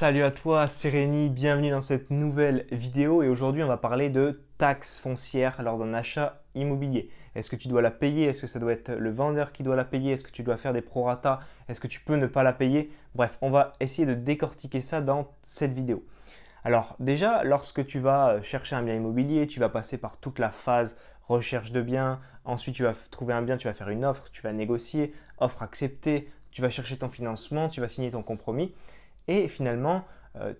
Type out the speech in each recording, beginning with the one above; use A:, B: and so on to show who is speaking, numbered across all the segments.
A: Salut à toi, c'est Rémi, bienvenue dans cette nouvelle vidéo et aujourd'hui on va parler de taxes foncières lors d'un achat immobilier. Est-ce que tu dois la payer Est-ce que ça doit être le vendeur qui doit la payer Est-ce que tu dois faire des prorata Est-ce que tu peux ne pas la payer Bref, on va essayer de décortiquer ça dans cette vidéo. Alors déjà, lorsque tu vas euh, chercher un bien immobilier, tu vas passer par toute la phase recherche de biens, ensuite tu vas trouver un bien, tu vas faire une offre, tu vas négocier, offre acceptée, tu vas chercher ton financement, tu vas signer ton compromis. Et finalement, euh,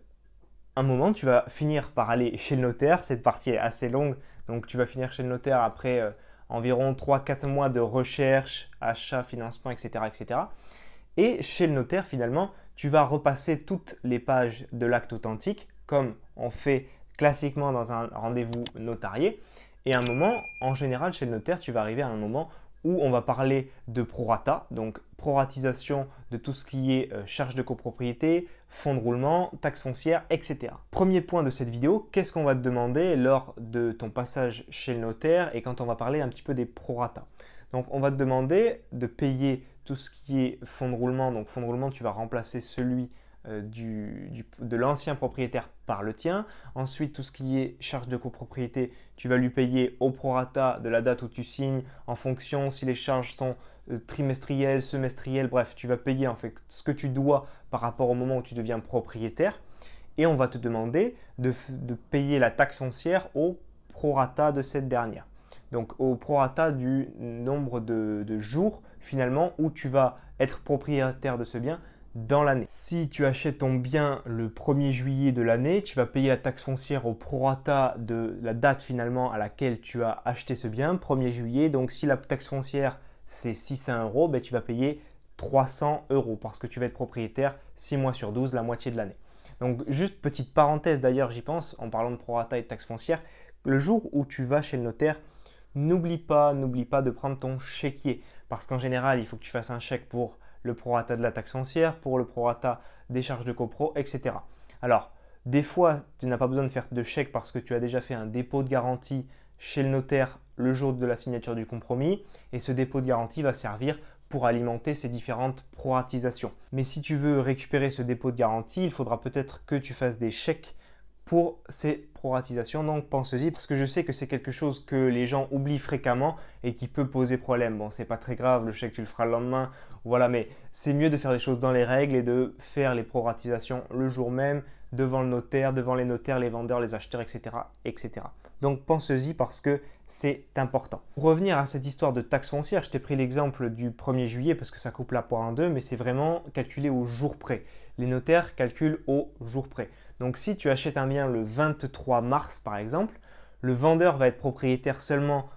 A: un moment, tu vas finir par aller chez le notaire. Cette partie est assez longue, donc tu vas finir chez le notaire après euh, environ 3-4 mois de recherche, achat, financement, etc., etc. Et chez le notaire, finalement, tu vas repasser toutes les pages de l'acte authentique, comme on fait classiquement dans un rendez-vous notarié. Et un moment, en général, chez le notaire, tu vas arriver à un moment où on va parler de prorata, donc proratisation de tout ce qui est euh, charge de copropriété, fonds de roulement, taxes foncières, etc. Premier point de cette vidéo, qu'est-ce qu'on va te demander lors de ton passage chez le notaire et quand on va parler un petit peu des prorata Donc on va te demander de payer tout ce qui est fonds de roulement. Donc fonds de roulement, tu vas remplacer celui euh, de l'ancien propriétaire par le tien. Ensuite, tout ce qui est charge de copropriété, tu vas lui payer au prorata de la date où tu signes, en fonction si les charges sont euh, trimestrielles, semestrielles, bref, tu vas payer en fait ce que tu dois par rapport au moment où tu deviens propriétaire. Et on va te demander de, payer la taxe foncière au prorata de cette dernière. Donc au prorata du nombre de jours finalement où tu vas être propriétaire de ce bien dans l'année. Si tu achètes ton bien le 1er juillet de l'année, tu vas payer la taxe foncière au prorata de la date finalement à laquelle tu as acheté ce bien, 1er juillet. Donc si la taxe foncière c'est 600 euros, ben, tu vas payer 300 euros parce que tu vas être propriétaire 6 mois sur 12, la moitié de l'année. Donc juste petite parenthèse d'ailleurs, j'y pense, en parlant de prorata et de taxe foncière, le jour où tu vas chez le notaire, n'oublie pas, n'oublie pas de prendre ton chéquier parce qu'en général, il faut que tu fasses un chèque pour le prorata de la taxe foncière, pour le prorata des charges de copro, etc. Alors, des fois, tu n'as pas besoin de faire de chèque parce que tu as déjà fait un dépôt de garantie chez le notaire le jour de la signature du compromis, et ce dépôt de garantie va servir pour alimenter ces différentes proratisations. Mais si tu veux récupérer ce dépôt de garantie, il faudra peut-être que tu fasses des chèques pour ces proratisations. Donc pensez-y parce que je sais que c'est quelque chose que les gens oublient fréquemment et qui peut poser problème. Bon, c'est pas très grave, le chèque tu le feras le lendemain, voilà, mais c'est mieux de faire les choses dans les règles et de faire les proratisations le jour même devant le notaire, devant les notaires, les vendeurs, les acheteurs, etc. etc. Donc pensez-y parce que c'est important. Pour revenir à cette histoire de taxe foncière, je t'ai pris l'exemple du 1er juillet parce que ça coupe la poire en deux, mais c'est vraiment calculé au jour près. Les notaires calculent au jour près. Donc si tu achètes un bien le 23 mars par exemple, le vendeur va être propriétaire seulement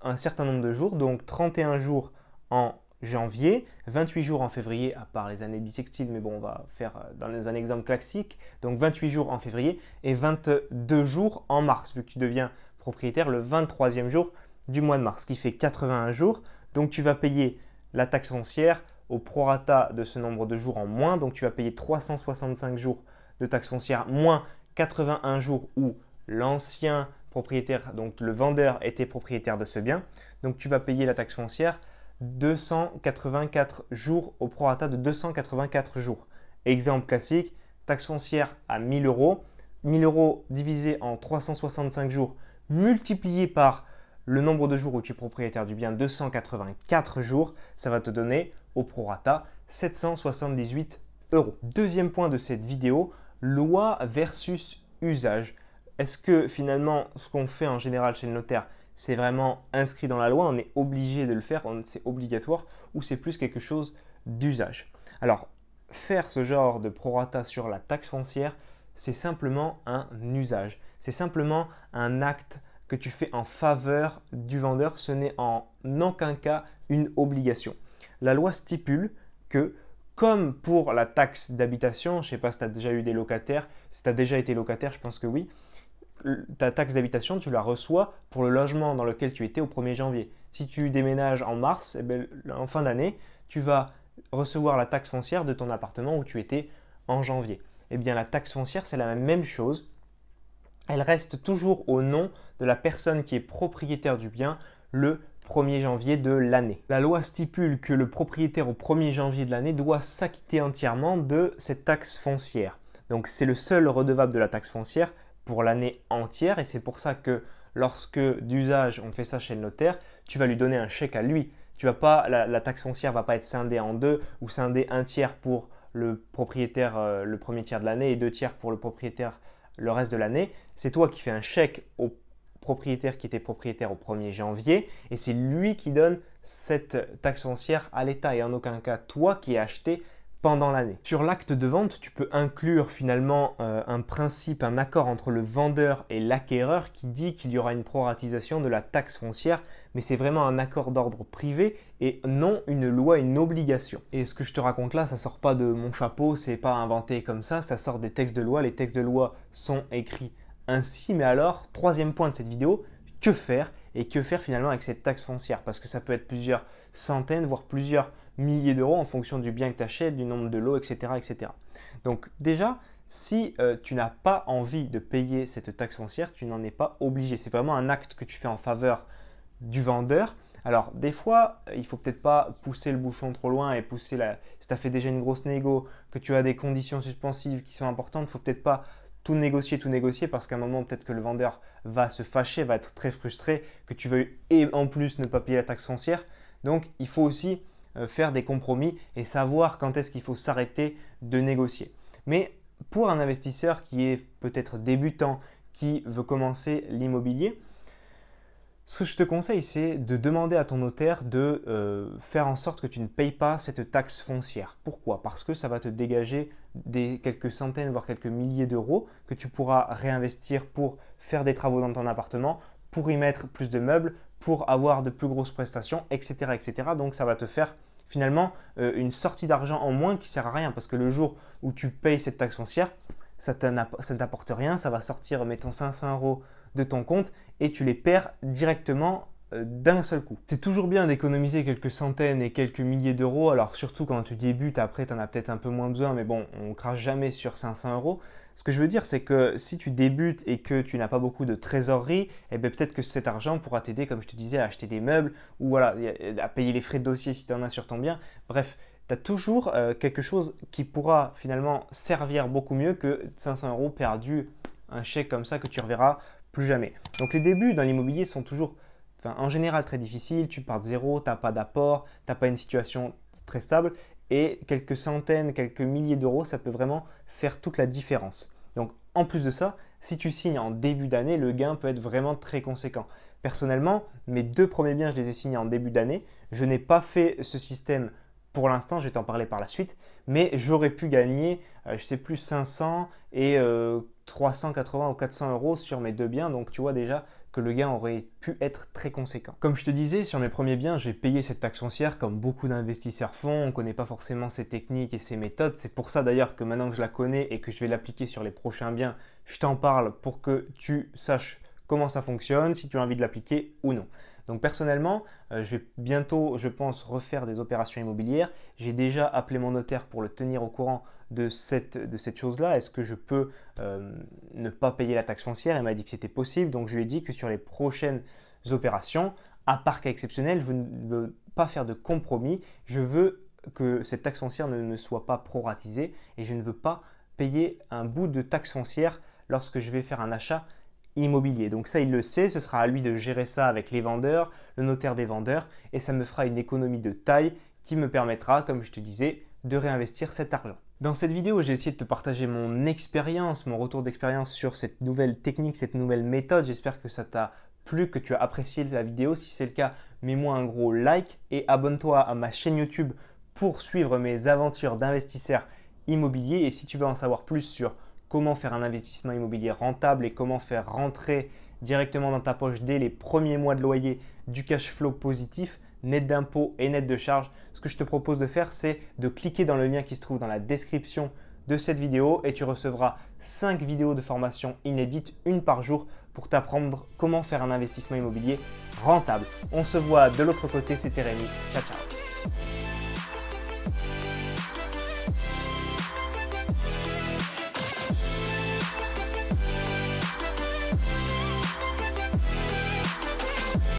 A: un certain nombre de jours, donc 31 jours en janvier, 28 jours en février, à part les années bissextiles, mais bon, on va faire euh, dans un exemple classique, donc 28 jours en février et 22 jours en mars, vu que tu deviens propriétaire le 23e jour du mois de mars, ce qui fait 81 jours. Donc tu vas payer la taxe foncière au prorata de ce nombre de jours en moins, donc tu vas payer 365 jours de taxe foncière moins 81 jours où l'ancien propriétaire, donc le vendeur était propriétaire de ce bien. Donc tu vas payer la taxe foncière 284 jours au prorata de 284 jours. Exemple classique, taxe foncière à 1000 euros, 1000 euros divisé en 365 jours multiplié par le nombre de jours où tu es propriétaire du bien, 284 jours, ça va te donner au prorata 778 euros. Deuxième point de cette vidéo, loi versus usage. Est-ce que finalement ce qu'on fait en général chez le notaire, c'est vraiment inscrit dans la loi, on est obligé de le faire, c'est obligatoire, ou c'est plus quelque chose d'usage Alors, faire ce genre de prorata sur la taxe foncière, c'est simplement un usage, c'est simplement un acte que tu fais en faveur du vendeur, ce n'est en aucun cas une obligation. La loi stipule que comme pour la taxe d'habitation, je ne sais pas si tu as déjà eu des locataires, si tu as déjà été locataire, je pense que oui, ta taxe d'habitation, tu la reçois pour le logement dans lequel tu étais au 1er janvier. Si tu déménages en mars, eh ben, en fin d'année, tu vas recevoir la taxe foncière de ton appartement où tu étais en janvier. Eh bien, la taxe foncière, c'est la même chose. Elle reste toujours au nom de la personne qui est propriétaire du bien le 1er janvier de l'année. La loi stipule que le propriétaire au 1er janvier de l'année doit s'acquitter entièrement de cette taxe foncière. Donc c'est le seul redevable de la taxe foncière pour l'année entière et c'est pour ça que lorsque d'usage on fait ça chez le notaire, tu vas lui donner un chèque à lui. Tu vas pas, la, taxe foncière va pas être scindée en deux ou scindée un tiers pour le propriétaire euh, le premier tiers de l'année et deux tiers pour le propriétaire le reste de l'année. C'est toi qui fais un chèque au propriétaire qui était propriétaire au 1er janvier et c'est lui qui donne cette taxe foncière à l'État et en aucun cas toi qui es acheté pendant l'année. Sur l'acte de vente, tu peux inclure finalement euh, un principe, un accord entre le vendeur et l'acquéreur qui dit qu'il y aura une proratisation de la taxe foncière, mais c'est vraiment un accord d'ordre privé et non une loi, une obligation. Et ce que je te raconte là, ça sort pas de mon chapeau, c'est pas inventé comme ça, ça sort des textes de loi. Les textes de loi sont écrits ainsi, mais alors, troisième point de cette vidéo, que faire et que faire finalement avec cette taxe foncière Parce que ça peut être plusieurs centaines, voire plusieurs milliers d'euros en fonction du bien que tu achètes, du nombre de lots, etc. etc. Donc déjà, si euh, tu n'as pas envie de payer cette taxe foncière, tu n'en es pas obligé. C'est vraiment un acte que tu fais en faveur du vendeur. Alors des fois, euh, il faut peut-être pas pousser le bouchon trop loin et pousser la... Si tu as fait déjà une grosse négo, que tu as des conditions suspensives qui sont importantes, il faut peut-être pas tout négocier, tout négocier, parce qu'à un moment, peut-être que le vendeur va se fâcher, va être très frustré, que tu veuilles et en plus ne pas payer la taxe foncière. Donc, il faut aussi euh, faire des compromis et savoir quand est-ce qu'il faut s'arrêter de négocier. Mais pour un investisseur qui est peut-être débutant, qui veut commencer l'immobilier, ce que je te conseille, c'est de demander à ton notaire de euh, faire en sorte que tu ne payes pas cette taxe foncière. Pourquoi Parce que ça va te dégager des quelques centaines, voire quelques milliers d'euros que tu pourras réinvestir pour faire des travaux dans ton appartement, pour y mettre plus de meubles, pour avoir de plus grosses prestations, etc. Donc ça va te faire finalement euh, une sortie d'argent en moins qui sert à rien parce que le jour où tu payes cette taxe foncière, ça ne t'apporte rien, ça va sortir, mettons, 500 euros de ton compte et tu les perds directement euh, d'un seul coup. C'est toujours bien d'économiser quelques centaines et quelques milliers d'euros, alors surtout quand tu débutes, après tu en as peut-être un peu moins besoin, mais bon, on crache jamais sur 500 euros. Ce que je veux dire, c'est que si tu débutes et que tu n'as pas beaucoup de trésorerie, eh bien peut-être que cet argent pourra t'aider, comme je te disais, à acheter des meubles ou voilà, à payer les frais de dossier si tu en as sur ton bien. Bref, tu as toujours euh, quelque chose qui pourra finalement servir beaucoup mieux que 500 euros perdus, un chèque comme ça que tu reverras plus jamais. Donc les débuts dans l'immobilier sont toujours, en général, très difficiles. Tu pars de zéro, tu n'as pas d'apport, tu n'as pas une situation très stable. Et quelques centaines, quelques milliers d'euros, ça peut vraiment faire toute la différence. Donc en plus de ça, si tu signes en début d'année, le gain peut être vraiment très conséquent. Personnellement, mes deux premiers biens, je les ai signés en début d'année. Je n'ai pas fait ce système pour l'instant, je vais t'en parler par la suite, mais j'aurais pu gagner, euh, je sais plus, 500 et euh, 380 ou 400 euros sur mes deux biens. Donc tu vois déjà que le gain aurait pu être très conséquent. Comme je te disais, sur mes premiers biens, j'ai payé cette taxe foncière comme beaucoup d'investisseurs font. On ne connaît pas forcément ces techniques et ces méthodes. C'est pour ça d'ailleurs que maintenant que je la connais et que je vais l'appliquer sur les prochains biens, je t'en parle pour que tu saches comment ça fonctionne, si tu as envie de l'appliquer ou non. Donc personnellement, euh, je vais bientôt, je pense, refaire des opérations immobilières. J'ai déjà appelé mon notaire pour le tenir au courant de cette, chose-là. Est-ce que je peux euh, ne pas payer la taxe foncière Il m'a dit que c'était possible. Donc je lui ai dit que sur les prochaines opérations, à part cas exceptionnel, je ne veux pas faire de compromis. Je veux que cette taxe foncière ne soit pas proratisée et je ne veux pas payer un bout de taxe foncière lorsque je vais faire un achat immobilier. Donc ça, il le sait, ce sera à lui de gérer ça avec les vendeurs, le notaire des vendeurs, et ça me fera une économie de taille qui me permettra, comme je te disais, de réinvestir cet argent. Dans cette vidéo, j'ai essayé de te partager mon expérience, mon retour d'expérience sur cette nouvelle technique, cette nouvelle méthode. J'espère que ça t'a plu, que tu as apprécié la vidéo. Si c'est le cas, mets-moi un gros like et abonne-toi à ma chaîne YouTube pour suivre mes aventures d'investisseur immobilier. Et si tu veux en savoir plus sur comment faire un investissement immobilier rentable et comment faire rentrer directement dans ta poche dès les premiers mois de loyer du cash flow positif, net d'impôts et net de charges, ce que je te propose de faire, c'est de cliquer dans le lien qui se trouve dans la description de cette vidéo et tu recevras 5 vidéos de formation inédites, une par jour, pour t'apprendre comment faire un investissement immobilier rentable. On se voit de l'autre côté, c'était Rémi. Ciao, ciao